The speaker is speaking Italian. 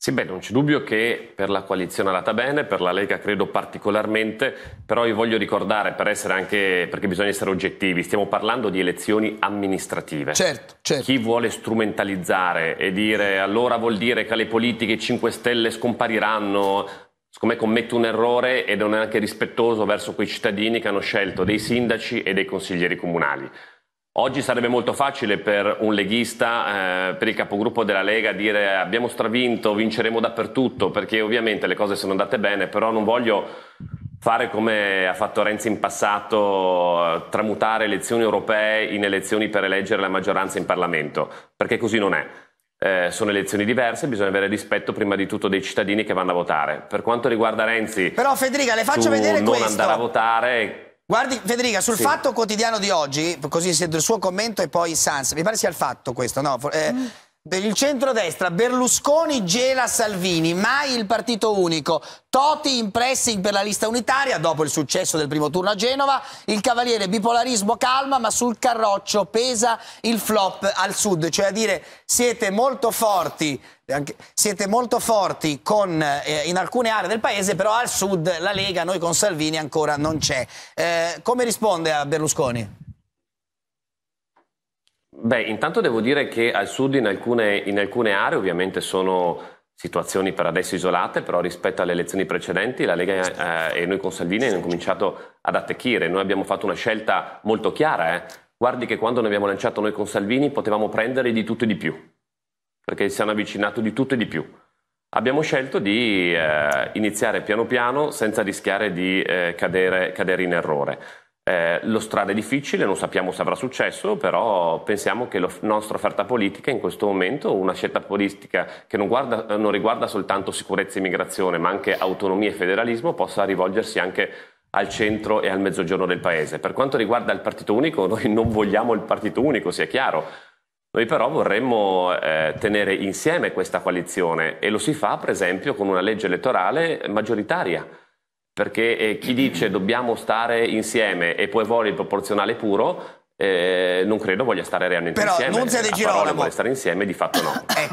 Sì, beh, non c'è dubbio che per la coalizione è andata bene, per la Lega credo particolarmente, però io voglio ricordare, per anche, perché bisogna essere oggettivi, stiamo parlando di elezioni amministrative. Certo, certo. Chi vuole strumentalizzare e dire allora vuol dire che le politiche 5 Stelle scompariranno, siccome commette un errore ed non è anche rispettoso verso quei cittadini che hanno scelto dei sindaci e dei consiglieri comunali. Oggi sarebbe molto facile per un leghista, eh, per il capogruppo della Lega, dire abbiamo stravinto, vinceremo dappertutto, perché ovviamente le cose sono andate bene, però non voglio fare come ha fatto Renzi in passato, eh, tramutare elezioni europee in elezioni per eleggere la maggioranza in Parlamento, perché così non è. Eh, sono elezioni diverse, bisogna avere rispetto prima di tutto dei cittadini che vanno a votare. Per quanto riguarda Renzi, però Federica, le faccio vedere non questo. andare a votare Guardi, Federica, sul sì. fatto quotidiano di oggi, così sento il suo commento e poi Sans, mi pare sia il fatto questo, no? Eh, mm. Per il centrodestra Berlusconi gela Salvini, mai il partito unico. Toti in pressing per la lista unitaria dopo il successo del primo turno a Genova. Il cavaliere bipolarismo calma ma sul carroccio pesa il flop al sud, cioè a dire siete molto forti, anche, siete molto forti con, eh, in alcune aree del paese, però al sud la Lega, noi con Salvini ancora non c'è. Eh, come risponde a Berlusconi? Beh, intanto devo dire che al sud in alcune, in alcune aree ovviamente sono situazioni per adesso isolate, però rispetto alle elezioni precedenti la Lega eh, e noi con Salvini abbiamo cominciato ad attecchire. Noi abbiamo fatto una scelta molto chiara. Eh. Guardi che quando ne abbiamo lanciato noi con Salvini potevamo prendere di tutto e di più, perché si hanno avvicinato di tutto e di più. Abbiamo scelto di eh, iniziare piano piano senza rischiare di eh, cadere, cadere in errore. Eh, lo strada è difficile, non sappiamo se avrà successo, però pensiamo che la nostra offerta politica in questo momento, una scelta politica che non, guarda, non riguarda soltanto sicurezza e immigrazione, ma anche autonomia e federalismo, possa rivolgersi anche al centro e al mezzogiorno del paese. Per quanto riguarda il partito unico, noi non vogliamo il partito unico, sia chiaro. Noi però vorremmo eh, tenere insieme questa coalizione e lo si fa per esempio con una legge elettorale maggioritaria perché eh, chi dice dobbiamo stare insieme e poi vuole il proporzionale puro, eh, non credo voglia stare realmente Però, insieme. Però Nunzia De Girolamo... Vuole stare insieme, di fatto no. Ecco.